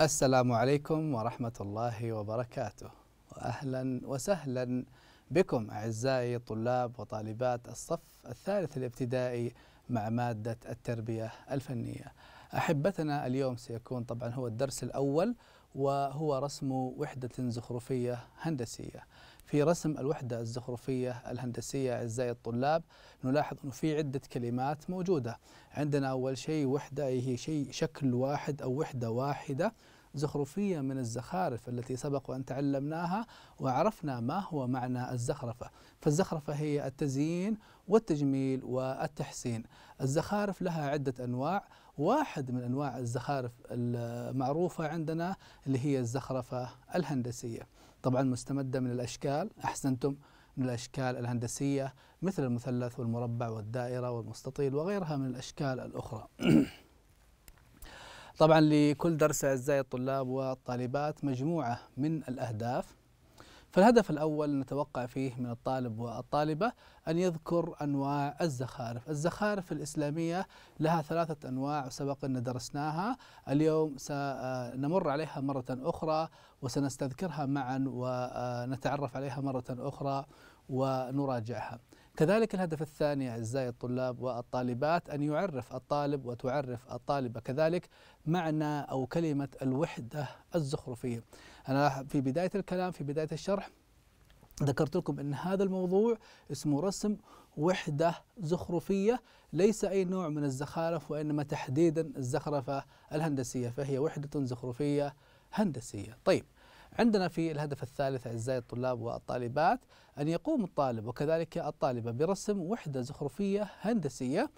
السلام عليكم ورحمة الله وبركاته وأهلا وسهلا بكم أعزائي طلاب وطالبات الصف الثالث الابتدائي مع مادة التربية الفنية أحبتنا اليوم سيكون طبعا هو الدرس الأول وهو رسم وحدة زخرفية هندسية في رسم الوحدة الزخرفية الهندسية أعزائي الطلاب نلاحظ أنه في عدة كلمات موجودة عندنا أول شيء وحدة هي شيء شكل واحد أو وحدة واحدة زخرفية من الزخارف التي سبق وأن تعلمناها وعرفنا ما هو معنى الزخرفة فالزخرفة هي التزيين والتجميل والتحسين الزخارف لها عدة أنواع واحد من أنواع الزخارف المعروفة عندنا اللي هي الزخرفة الهندسية طبعا مستمدة من الأشكال أحسنتم من الأشكال الهندسية مثل المثلث والمربع والدائرة والمستطيل وغيرها من الأشكال الأخرى طبعا لكل درس أعزائي الطلاب والطالبات مجموعة من الأهداف فالهدف الأول نتوقع فيه من الطالب والطالبة أن يذكر أنواع الزخارف الزخارف الإسلامية لها ثلاثة أنواع وسبق أن درسناها اليوم سنمر عليها مرة أخرى وسنستذكرها معا ونتعرف عليها مرة أخرى ونراجعها كذلك الهدف الثاني أعزائي الطلاب والطالبات أن يعرف الطالب وتعرف الطالبة كذلك معنى أو كلمة الوحدة الزخرفية أنا في بداية الكلام في بداية الشرح ذكرت لكم أن هذا الموضوع اسمه رسم وحدة زخرفية ليس أي نوع من الزخارف وإنما تحديدا الزخرفة الهندسية فهي وحدة زخرفية هندسية طيب عندنا في الهدف الثالث أعزائي الطلاب والطالبات أن يقوم الطالب وكذلك الطالبة برسم وحدة زخرفية هندسية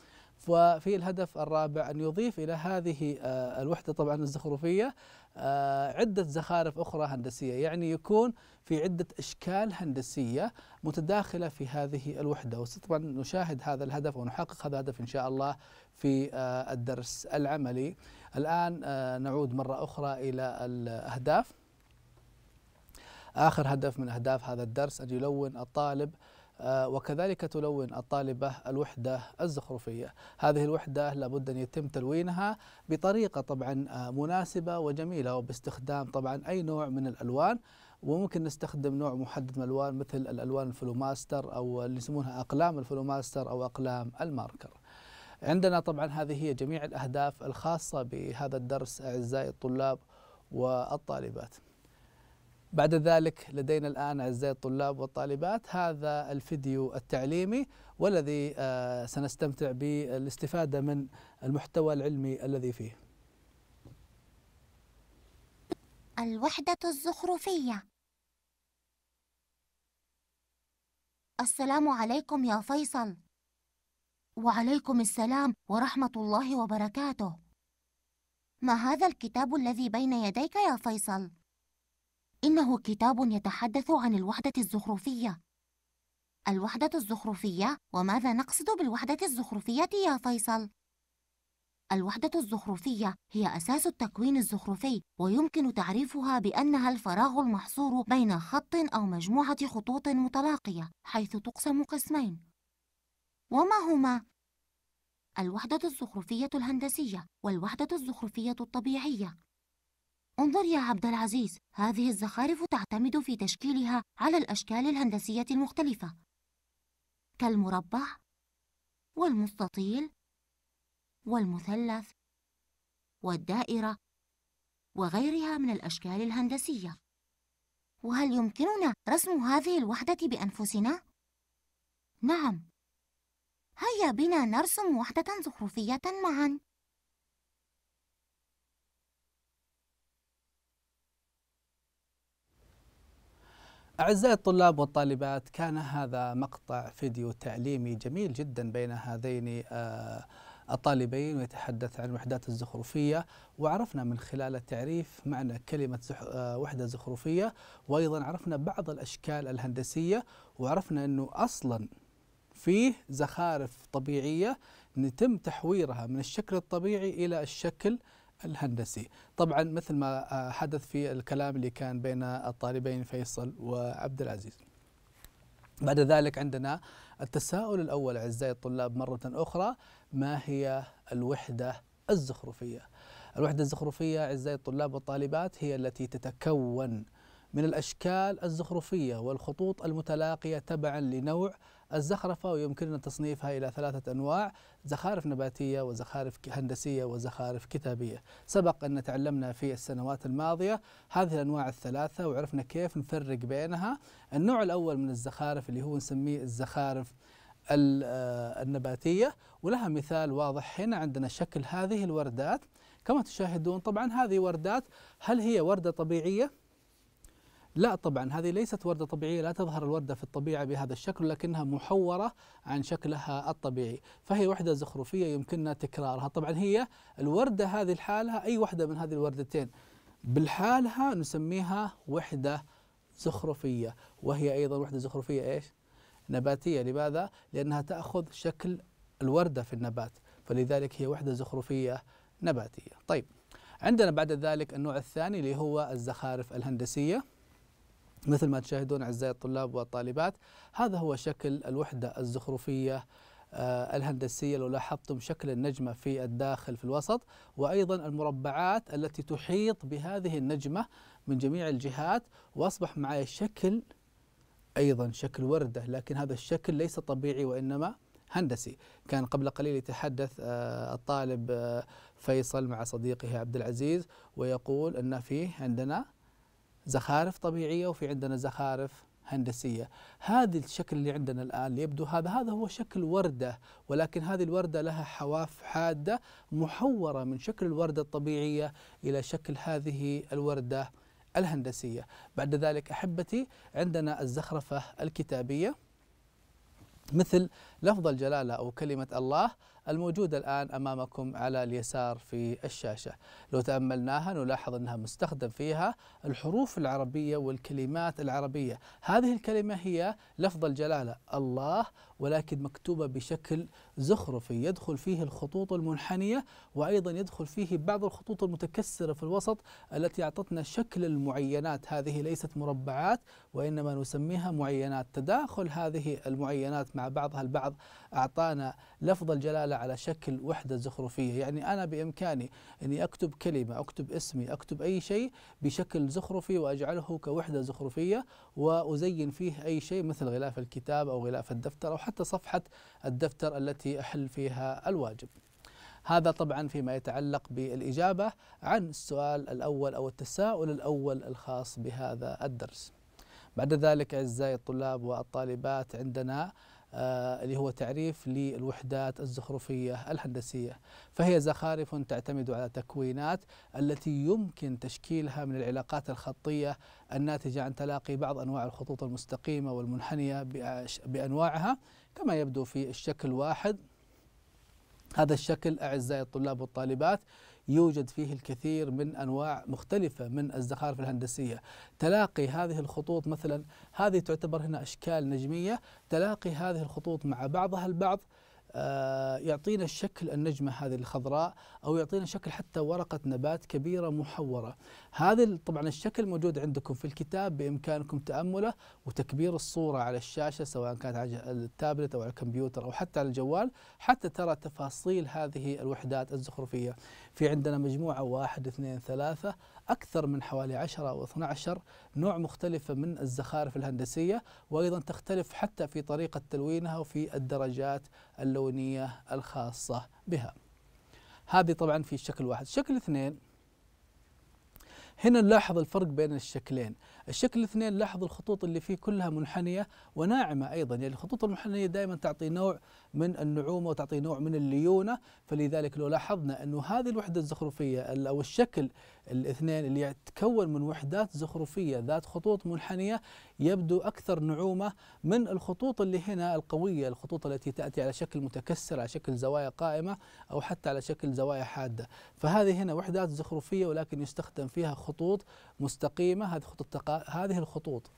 وفي الهدف الرابع أن يضيف إلى هذه آه، الوحدة طبعا الزخرفية آه، عدة زخارف أخرى هندسية يعني يكون في عدة أشكال هندسية متداخلة في هذه الوحدة وطبعا نشاهد هذا الهدف ونحقق هذا الهدف إن شاء الله في آه، الدرس العملي الآن نعود مرة أخرى إلى الأهداف آخر هدف من أهداف هذا الدرس أن يلون الطالب آه، وكذلك تلون الطالبة الوحدة الزخرفية هذه الوحدة لابد أن يتم تلوينها بطريقة طبعا آه، مناسبة وجميلة وباستخدام طبعا أي نوع من الألوان وممكن نستخدم نوع محدد من الألوان مثل الألوان الفلوماستر أو اللي يسمونها أقلام الفلوماستر أو أقلام الماركر عندنا طبعا هذه هي جميع الأهداف الخاصة بهذا الدرس أعزائي الطلاب والطالبات بعد ذلك لدينا الآن أعزائي الطلاب والطالبات هذا الفيديو التعليمي والذي آه، سنستمتع بالاستفادة من المحتوى العلمي الذي فيه الوحدة الزخرفية السلام عليكم يا فيصل وعليكم السلام ورحمة الله وبركاته ما هذا الكتاب الذي بين يديك يا فيصل؟ إنه كتاب يتحدث عن الوحدة الزخرفية الوحدة الزخرفية وماذا نقصد بالوحدة الزخرفية يا فيصل؟ الوحدة الزخرفية هي أساس التكوين الزخرفي ويمكن تعريفها بأنها الفراغ المحصور بين خط أو مجموعة خطوط متلاقية حيث تقسم قسمين وما هما؟ الوحدة الزخرفية الهندسية والوحدة الزخرفية الطبيعية انظر يا عبد العزيز هذه الزخارف تعتمد في تشكيلها على الأشكال الهندسية المختلفة كالمربع والمستطيل والمثلث والدائرة وغيرها من الأشكال الهندسية وهل يمكننا رسم هذه الوحدة بأنفسنا؟ نعم هيا بنا نرسم وحدة زخرفية معاً أعزائي الطلاب والطالبات كان هذا مقطع فيديو تعليمي جميل جدا بين هذين آه، الطالبين ويتحدث عن الوحدات الزخرفية وعرفنا من خلال التعريف معنى كلمة زح... آه، وحدة زخرفية وأيضا عرفنا بعض الأشكال الهندسية وعرفنا أنه أصلا فيه زخارف طبيعية يتم تحويرها من الشكل الطبيعي إلى الشكل الهندسي طبعا مثل ما آه، حدث في الكلام اللي كان بين الطالبين فيصل وعبد العزيز بعد ذلك عندنا التساؤل الأول أعزائي الطلاب مرة أخرى ما هي الوحدة الزخرفية؟ الوحدة الزخرفية أعزائي الطلاب والطالبات هي التي تتكون من الأشكال الزخرفية والخطوط المتلاقية تبعا لنوع الزخرفة ويمكننا تصنيفها إلى ثلاثة أنواع زخارف نباتية وزخارف هندسية وزخارف كتابية سبق أن تعلمنا في السنوات الماضية هذه الأنواع الثلاثة وعرفنا كيف نفرق بينها النوع الأول من الزخارف اللي هو نسميه الزخارف آه، النباتية ولها مثال واضح هنا عندنا شكل هذه الوردات كما تشاهدون طبعا هذه وردات هل هي وردة طبيعية لا طبعا هذه ليست وردة طبيعية لا تظهر الوردة في الطبيعة بهذا الشكل لكنها محورة عن شكلها الطبيعي فهي وحدة زخرفية يمكننا تكرارها طبعا هي الوردة هذه الحالة أي وحدة من هذه الوردتين بالحالها نسميها وحدة زخرفية وهي أيضا وحدة زخرفية إيش؟ نباتية لماذا؟ لأنها تأخذ شكل الوردة في النبات فلذلك هي وحدة زخرفية نباتية طيب عندنا بعد ذلك النوع الثاني اللي هو الزخارف الهندسية مثل ما تشاهدون أعزائي الطلاب والطالبات هذا هو شكل الوحدة الزخرفية آه، الهندسية لو لاحظتم شكل النجمة في الداخل في الوسط وأيضا المربعات التي تحيط بهذه النجمة من جميع الجهات وأصبح معي شكل أيضا شكل وردة لكن هذا الشكل ليس طبيعي وإنما هندسي كان قبل قليل يتحدث آه، الطالب آه، فيصل مع صديقه عبد العزيز ويقول أن فيه عندنا زخارف طبيعيه وفي عندنا زخارف هندسيه هذا الشكل اللي عندنا الان يبدو هذا هذا هو شكل ورده ولكن هذه الورده لها حواف حاده محوره من شكل الورده الطبيعيه الى شكل هذه الورده الهندسيه بعد ذلك احبتي عندنا الزخرفه الكتابيه مثل لفظ الجلاله او كلمه الله الموجوده الان امامكم على اليسار في الشاشه، لو تاملناها نلاحظ انها مستخدم فيها الحروف العربيه والكلمات العربيه، هذه الكلمه هي لفظ الجلاله الله ولكن مكتوبه بشكل زخرفي يدخل فيه الخطوط المنحنيه وايضا يدخل فيه بعض الخطوط المتكسره في الوسط التي اعطتنا شكل المعينات، هذه ليست مربعات وانما نسميها معينات، تداخل هذه المعينات مع بعضها البعض بعض أعطانا لفظ الجلالة على شكل وحدة زخرفية يعني أنا بإمكاني أني أكتب كلمة أكتب اسمي أكتب أي شيء بشكل زخرفي وأجعله كوحدة زخرفية وأزين فيه أي شيء مثل غلاف الكتاب أو غلاف الدفتر أو حتى صفحة الدفتر التي أحل فيها الواجب هذا طبعا فيما يتعلق بالإجابة عن السؤال الأول أو التساؤل الأول الخاص بهذا الدرس بعد ذلك أعزائي الطلاب والطالبات عندنا آه، اللي هو تعريف للوحدات الزخرفية الهندسية فهي زخارف تعتمد على تكوينات التي يمكن تشكيلها من العلاقات الخطية الناتجة عن تلاقي بعض أنواع الخطوط المستقيمة والمنحنية بأنواعها كما يبدو في الشكل واحد هذا الشكل أعزائي الطلاب والطالبات يوجد فيه الكثير من أنواع مختلفة من الزخارف الهندسية تلاقي هذه الخطوط مثلا هذه تعتبر هنا أشكال نجمية تلاقي هذه الخطوط مع بعضها البعض آه، يعطينا شكل النجمة هذه الخضراء أو يعطينا شكل حتى ورقة نبات كبيرة محورة هذا طبعا الشكل موجود عندكم في الكتاب بامكانكم تامله وتكبير الصوره على الشاشه سواء كانت على التابلت او على الكمبيوتر او حتى على الجوال حتى ترى تفاصيل هذه الوحدات الزخرفيه. في عندنا مجموعه واحد اثنين ثلاثه اكثر من حوالي 10 او 12 نوع مختلفه من الزخارف الهندسيه وايضا تختلف حتى في طريقه تلوينها وفي الدرجات اللونيه الخاصه بها. هذه طبعا في شكل واحد، شكل اثنين هنا نلاحظ الفرق بين الشكلين الشكل الاثنين لاحظوا الخطوط اللي فيه كلها منحنيه وناعمه ايضا يعني الخطوط المنحنيه دائما تعطي نوع من النعومه وتعطي نوع من الليونه فلذلك لو لاحظنا انه هذه الوحده الزخرفيه او الشكل الاثنين اللي يتكون من وحدات زخرفيه ذات خطوط منحنيه يبدو اكثر نعومه من الخطوط اللي هنا القويه الخطوط التي تاتي على شكل متكسر على شكل زوايا قائمه او حتى على شكل زوايا حاده فهذه هنا وحدات زخرفيه ولكن يستخدم فيها خطوط مستقيمه هذه خطوط هذه الخطوط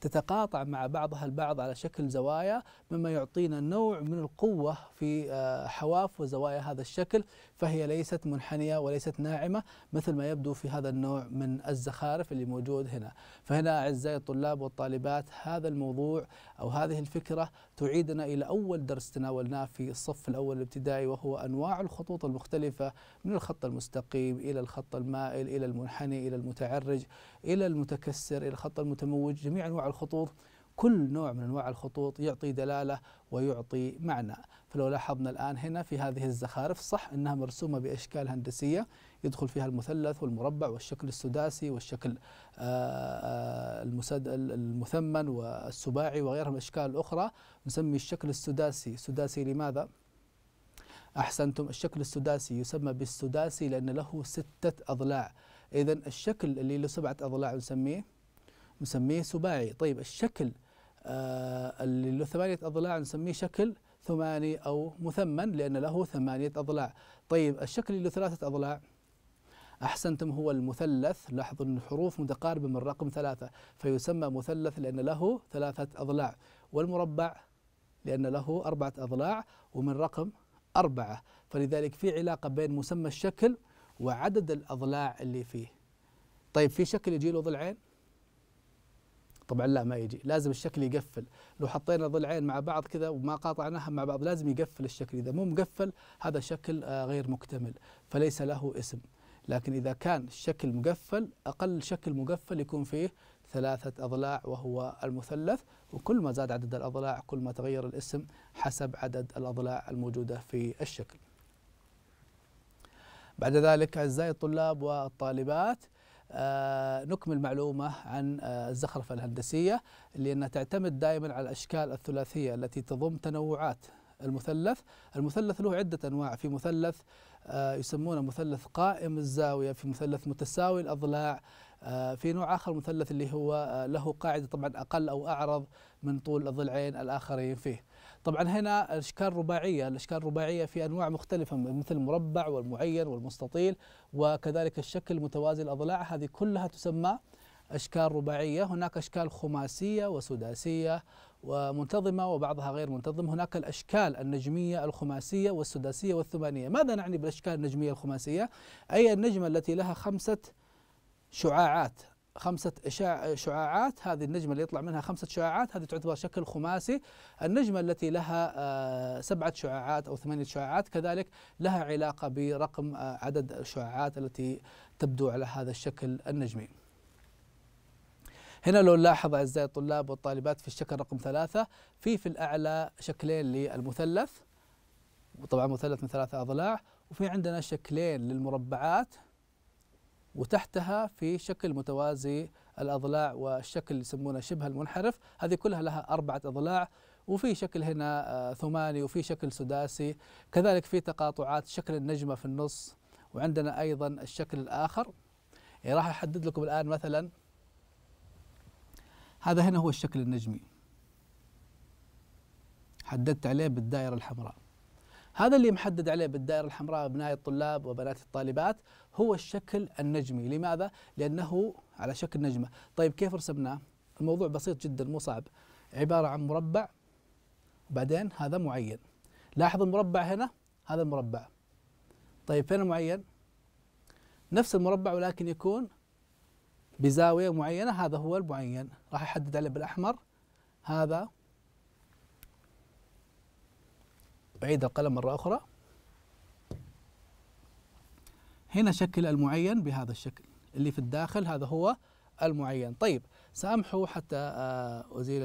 تتقاطع مع بعضها البعض على شكل زوايا مما يعطينا نوع من القوة في آه، حواف وزوايا هذا الشكل فهي ليست منحنية وليست ناعمة مثل ما يبدو في هذا النوع من الزخارف اللي موجود هنا فهنا أعزائي الطلاب والطالبات هذا الموضوع أو هذه الفكرة تعيدنا إلى أول درس تناولناه في الصف الأول الابتدائي وهو أنواع الخطوط المختلفة من الخط المستقيم إلى الخط المائل إلى المنحني إلى المتعرج إلى المتكسر إلى الخط المتموج جميع أنواع الخطوط كل نوع من انواع الخطوط يعطي دلاله ويعطي معنى، فلو لاحظنا الان هنا في هذه الزخارف صح انها مرسومه باشكال هندسيه يدخل فيها المثلث والمربع والشكل السداسي والشكل آه، آه، المثمن والسباعي وغيرها من الأشكال الأخرى نسمي الشكل السداسي سداسي لماذا؟ أحسنتم الشكل السداسي يسمى بالسداسي لأن له ستة أضلاع إذا الشكل اللي له سبعة أضلاع نسميه نسميه سباعي طيب الشكل آه، اللي له ثمانية أضلاع نسميه شكل ثماني أو مثمن لأن له ثمانية أضلاع طيب الشكل اللي له ثلاثة أضلاع أحسنتم هو المثلث لاحظوا أن الحروف متقاربة من رقم ثلاثة فيسمى مثلث لأن له ثلاثة أضلاع والمربع لأن له أربعة أضلاع ومن رقم أربعة فلذلك في علاقة بين مسمى الشكل وعدد الأضلاع اللي فيه طيب في شكل يجي له ضلعين طبعا لا ما يجي لازم الشكل يقفل لو حطينا ضلعين مع بعض كذا وما قاطعناها مع بعض لازم يقفل الشكل إذا مو مقفل هذا شكل آه، غير مكتمل فليس له اسم لكن إذا كان الشكل مقفل أقل شكل مقفل يكون فيه ثلاثة أضلاع وهو المثلث وكل ما زاد عدد الأضلاع كل ما تغير الاسم حسب عدد الأضلاع الموجودة في الشكل بعد ذلك أعزائي الطلاب والطالبات آه نكمل معلومة عن آه الزخرفة الهندسية لأنها تعتمد دائما على الأشكال الثلاثية التي تضم تنوعات المثلث المثلث له عدة أنواع في مثلث آه، يسمونه مثلث قائم الزاوية في مثلث متساوي الأضلاع آه، في نوع آخر مثلث اللي هو آه، له قاعدة طبعا أقل أو أعرض من طول الضلعين الآخرين فيه طبعا هنا الأشكال الرباعية الأشكال الرباعية في أنواع مختلفة مثل المربع والمعين والمستطيل وكذلك الشكل متوازي الأضلاع هذه كلها تسمى أشكال رباعية هناك أشكال خماسية وسداسية ومنتظمة وبعضها غير منتظم هناك الأشكال النجمية الخماسية والسداسية والثمانية ماذا نعني بالأشكال النجمية الخماسية؟ أي النجمة التي لها خمسة شعاعات خمسة شعاعات هذه النجمة اللي يطلع منها خمسة شعاعات هذه تعتبر شكل خماسي النجمة التي لها آه، سبعة شعاعات أو ثمانية شعاعات كذلك لها علاقة برقم آه، عدد الشعاعات التي تبدو على هذا الشكل النجمي هنا لو نلاحظ أعزائي الطلاب والطالبات في الشكل رقم ثلاثة في في الأعلى شكلين للمثلث وطبعا مثلث من ثلاثة أضلاع وفي عندنا شكلين للمربعات وتحتها في شكل متوازي الأضلاع والشكل اللي يسمونه شبه المنحرف هذه كلها لها أربعة أضلاع وفي شكل هنا آه، ثماني وفي شكل سداسي كذلك في تقاطعات شكل النجمة في النص وعندنا أيضا الشكل الآخر يعني راح أحدد لكم الآن مثلا هذا هنا هو الشكل النجمي حددت عليه بالدائرة الحمراء هذا اللي محدد عليه بالدائرة الحمراء أبناء الطلاب وبنات الطالبات هو الشكل النجمي لماذا؟ لأنه على شكل نجمة طيب كيف رسمناه؟ الموضوع بسيط جدا مو صعب عبارة عن مربع وبعدين هذا معين لاحظ المربع هنا هذا المربع طيب فين المعين؟ نفس المربع ولكن يكون بزاوية معينة هذا هو المعين راح أحدد عليه بالأحمر هذا بعيد القلم مرة أخرى هنا شكل المعين بهذا الشكل اللي في الداخل هذا هو المعين طيب سامحوا حتى آه، أزيل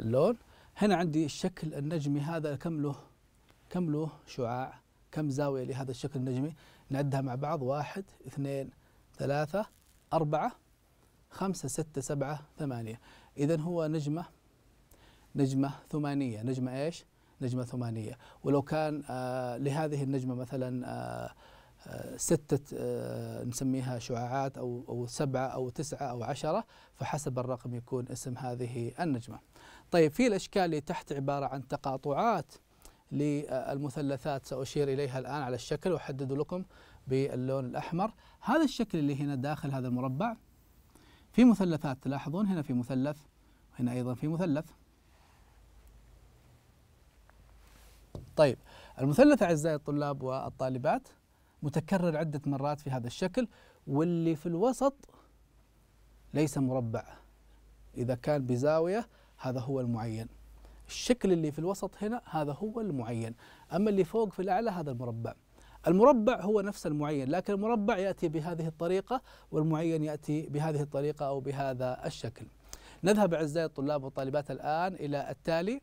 اللون هنا عندي الشكل النجمي هذا كم له كم له شعاع كم زاوية لهذا الشكل النجمي نعدها مع بعض واحد اثنين ثلاثة أربعة خمسة ستة سبعة ثمانية إذا هو نجمة نجمة ثمانية نجمة إيش؟ نجمة ثمانية ولو كان آه لهذه النجمة مثلا آه, آه، ستة آه، نسميها شعاعات أو, أو سبعة أو تسعة أو عشرة فحسب الرقم يكون اسم هذه النجمة طيب في الأشكال اللي تحت عبارة عن تقاطعات للمثلثات سأشير إليها الآن على الشكل وأحدد لكم باللون الأحمر هذا الشكل اللي هنا داخل هذا المربع في مثلثات تلاحظون هنا في مثلث وهنا أيضا في مثلث طيب المثلث أعزائي الطلاب والطالبات متكرر عدة مرات في هذا الشكل واللي في الوسط ليس مربع إذا كان بزاوية هذا هو المعين الشكل اللي في الوسط هنا هذا هو المعين أما اللي فوق في الأعلى هذا المربع المربع هو نفس المعين لكن المربع يأتي بهذه الطريقة والمعين يأتي بهذه الطريقة أو بهذا الشكل نذهب أعزائي الطلاب والطالبات الآن إلى التالي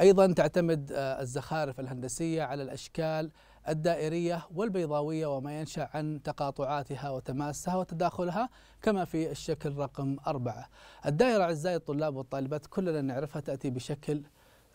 أيضا تعتمد آه، الزخارف الهندسية على الأشكال الدائرية والبيضاوية وما ينشأ عن تقاطعاتها وتماسها وتداخلها كما في الشكل رقم أربعة الدائرة أعزائي الطلاب والطالبات كلنا نعرفها تأتي بشكل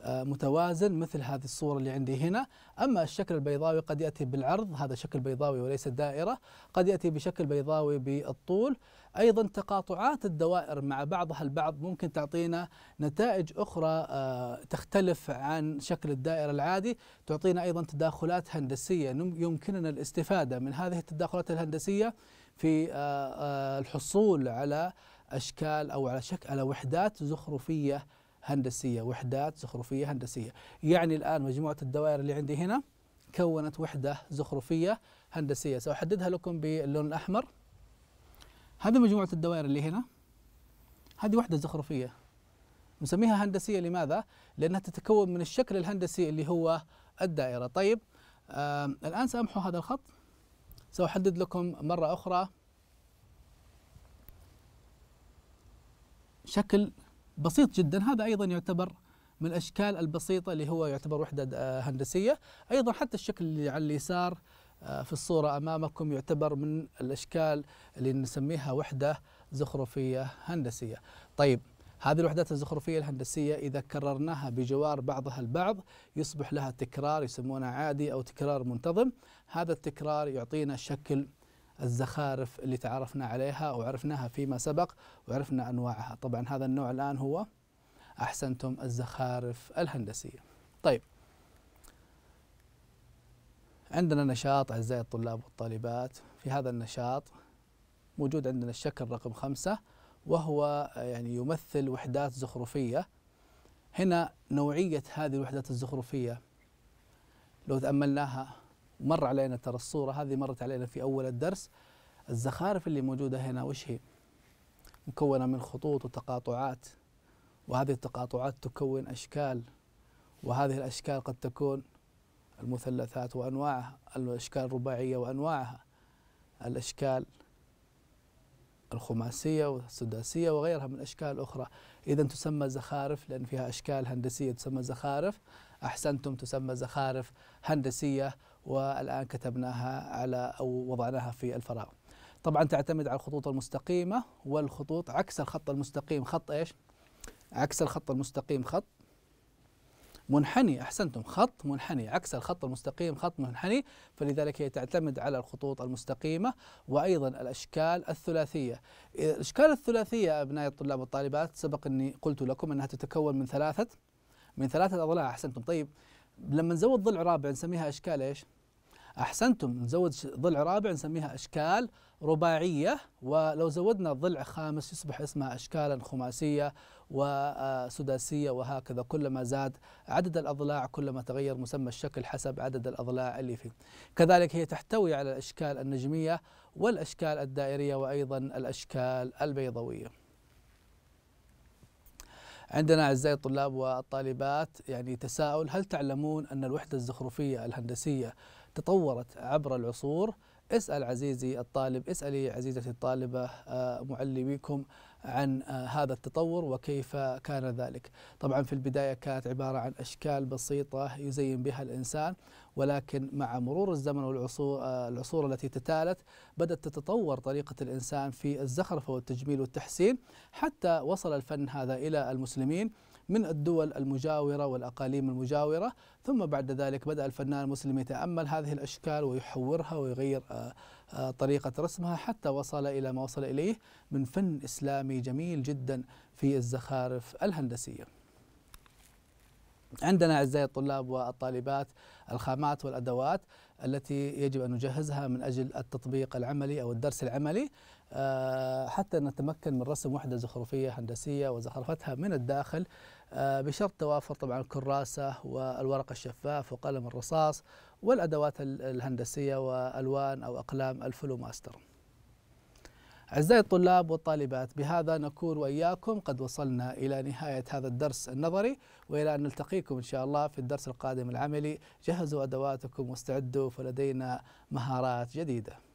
آه، متوازن مثل هذه الصورة اللي عندي هنا أما الشكل البيضاوي قد يأتي بالعرض هذا شكل بيضاوي وليس دائرة قد يأتي بشكل بيضاوي بالطول ايضا تقاطعات الدوائر مع بعضها البعض ممكن تعطينا نتائج اخرى آه، تختلف عن شكل الدائره العادي تعطينا ايضا تداخلات هندسيه يمكننا الاستفاده من هذه التداخلات الهندسيه في آه، آه، الحصول على اشكال او على شكل على وحدات زخرفيه هندسيه وحدات زخرفيه هندسيه يعني الان مجموعه الدوائر اللي عندي هنا كونت وحده زخرفيه هندسيه ساحددها لكم باللون الاحمر هذه مجموعة الدوائر اللي هنا هذه وحدة زخرفية نسميها هندسية لماذا؟ لأنها تتكون من الشكل الهندسي اللي هو الدائرة طيب الآن سأمحو هذا الخط سأحدد لكم مرة أخرى شكل بسيط جدا هذا أيضا يعتبر من الأشكال البسيطة اللي هو يعتبر وحدة آه، هندسية أيضا حتى الشكل اللي على اليسار آه، في الصورة أمامكم يعتبر من الأشكال اللي نسميها وحدة زخرفية هندسية طيب هذه الوحدات الزخرفية الهندسية إذا كررناها بجوار بعضها البعض يصبح لها تكرار يسمونه عادي أو تكرار منتظم هذا التكرار يعطينا شكل الزخارف اللي تعرفنا عليها وعرفناها فيما سبق وعرفنا أنواعها طبعا هذا النوع الآن هو أحسنتم الزخارف الهندسية طيب عندنا نشاط أعزائي الطلاب والطالبات في هذا النشاط موجود عندنا الشكل رقم خمسة وهو يعني يمثل وحدات زخرفية هنا نوعية هذه الوحدات الزخرفية لو تأملناها مر علينا ترى الصورة هذه مرت علينا في أول الدرس الزخارف اللي موجودة هنا وش هي؟ مكونة من خطوط وتقاطعات وهذه التقاطعات تكون أشكال وهذه الأشكال قد تكون المثلثات وأنواعها الأشكال الرباعية وأنواعها الأشكال الخماسية والسداسية وغيرها من أشكال أخرى إذا تسمى زخارف لأن فيها أشكال هندسية تسمى زخارف أحسنتم تسمى زخارف هندسية والآن كتبناها على أو وضعناها في الفراغ طبعا تعتمد على الخطوط المستقيمة والخطوط عكس الخط المستقيم خط إيش؟ عكس الخط المستقيم خط منحني أحسنتم خط منحني عكس الخط المستقيم خط منحني فلذلك هي تعتمد على الخطوط المستقيمة وأيضا الأشكال الثلاثية الأشكال الثلاثية أبنائي الطلاب والطالبات سبق أني قلت لكم أنها تتكون من ثلاثة من ثلاثة أضلاع أحسنتم طيب لما نزود ضلع رابع نسميها أشكال إيش؟ أحسنتم نزود ضلع رابع نسميها أشكال رباعية ولو زودنا ضلع خامس يصبح اسمها أشكالا خماسية وسداسية وهكذا كلما زاد عدد الأضلاع كلما تغير مسمى الشكل حسب عدد الأضلاع اللي فيه كذلك هي تحتوي على الأشكال النجمية والأشكال الدائرية وأيضا الأشكال البيضوية عندنا أعزائي الطلاب والطالبات يعني تساؤل هل تعلمون أن الوحدة الزخرفية الهندسية تطورت عبر العصور؟ اسأل عزيزي الطالب اسألي عزيزتي الطالبة آه، معلميكم عن آه، هذا التطور وكيف كان ذلك طبعا في البداية كانت عبارة عن أشكال بسيطة يزين بها الإنسان ولكن مع مرور الزمن والعصور آه، العصور التي تتالت بدأت تتطور طريقة الإنسان في الزخرفة والتجميل والتحسين حتى وصل الفن هذا إلى المسلمين من الدول المجاورة والأقاليم المجاورة ثم بعد ذلك بدأ الفنان المسلم يتأمل هذه الأشكال ويحورها ويغير آه، آه، طريقة رسمها حتى وصل إلى ما وصل إليه من فن إسلامي جميل جدا في الزخارف الهندسية عندنا أعزائي الطلاب والطالبات الخامات والأدوات التي يجب أن نجهزها من أجل التطبيق العملي أو الدرس العملي آه، حتى نتمكن من رسم وحدة زخرفية هندسية وزخرفتها من الداخل آه، بشرط توافر طبعا الكراسة والورق الشفاف وقلم الرصاص والأدوات الهندسية وألوان أو أقلام الفلوماستر أعزائي الطلاب والطالبات بهذا نكون وإياكم قد وصلنا إلى نهاية هذا الدرس النظري وإلى أن نلتقيكم إن شاء الله في الدرس القادم العملي جهزوا أدواتكم واستعدوا فلدينا مهارات جديدة